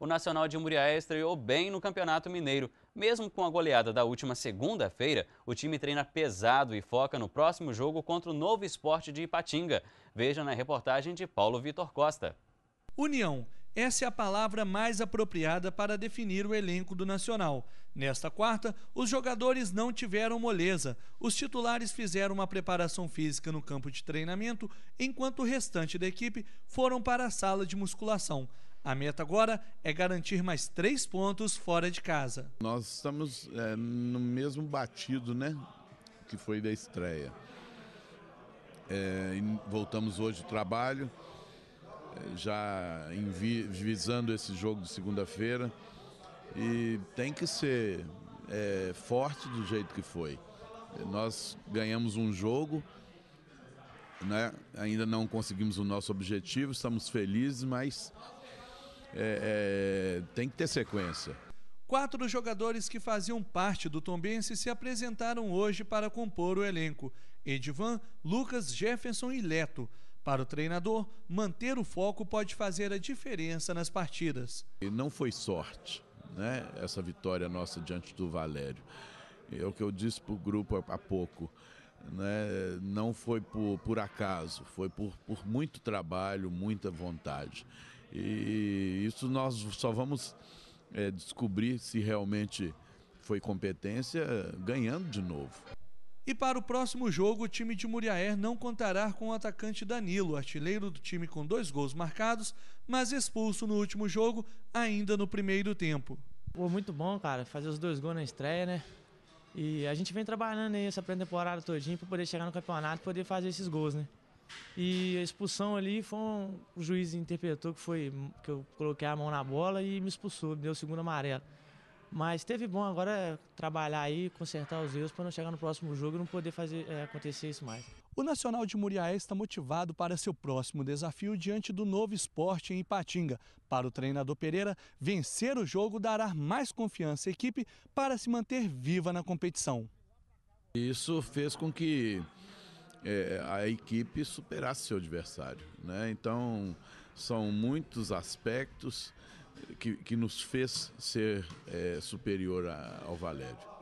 o Nacional de Muriaé estreou bem no Campeonato Mineiro. Mesmo com a goleada da última segunda-feira, o time treina pesado e foca no próximo jogo contra o Novo Esporte de Ipatinga. Veja na reportagem de Paulo Vitor Costa. União. Essa é a palavra mais apropriada para definir o elenco do Nacional. Nesta quarta, os jogadores não tiveram moleza. Os titulares fizeram uma preparação física no campo de treinamento, enquanto o restante da equipe foram para a sala de musculação. A meta agora é garantir mais três pontos fora de casa. Nós estamos é, no mesmo batido, né? Que foi da estreia. É, voltamos hoje ao trabalho, é, já visando esse jogo de segunda-feira. E tem que ser é, forte do jeito que foi. Nós ganhamos um jogo, né? ainda não conseguimos o nosso objetivo, estamos felizes, mas é, é, tem que ter sequência. Quatro dos jogadores que faziam parte do Tombense se apresentaram hoje para compor o elenco: Edvan, Lucas, Jefferson e Leto. Para o treinador, manter o foco pode fazer a diferença nas partidas. E não foi sorte, né? Essa vitória nossa diante do Valério. É o que eu disse para o grupo há pouco. Né? Não foi por, por acaso, foi por, por muito trabalho, muita vontade. E isso nós só vamos é, descobrir se realmente foi competência ganhando de novo. E para o próximo jogo, o time de Muriaé não contará com o atacante Danilo, artilheiro do time com dois gols marcados, mas expulso no último jogo, ainda no primeiro tempo. Pô, muito bom, cara, fazer os dois gols na estreia, né? E a gente vem trabalhando aí essa pré-temporada todinha para poder chegar no campeonato e poder fazer esses gols, né? E a expulsão ali foi um, o juiz interpretou que foi que eu coloquei a mão na bola e me expulsou, me deu o segundo amarelo. Mas teve bom agora trabalhar aí, consertar os erros para não chegar no próximo jogo e não poder fazer é, acontecer isso mais. O Nacional de Muriaé está motivado para seu próximo desafio diante do novo esporte em Ipatinga. Para o treinador Pereira, vencer o jogo dará mais confiança à equipe para se manter viva na competição. Isso fez com que é, a equipe superasse seu adversário. Né? Então, são muitos aspectos que, que nos fez ser é, superior a, ao Valério.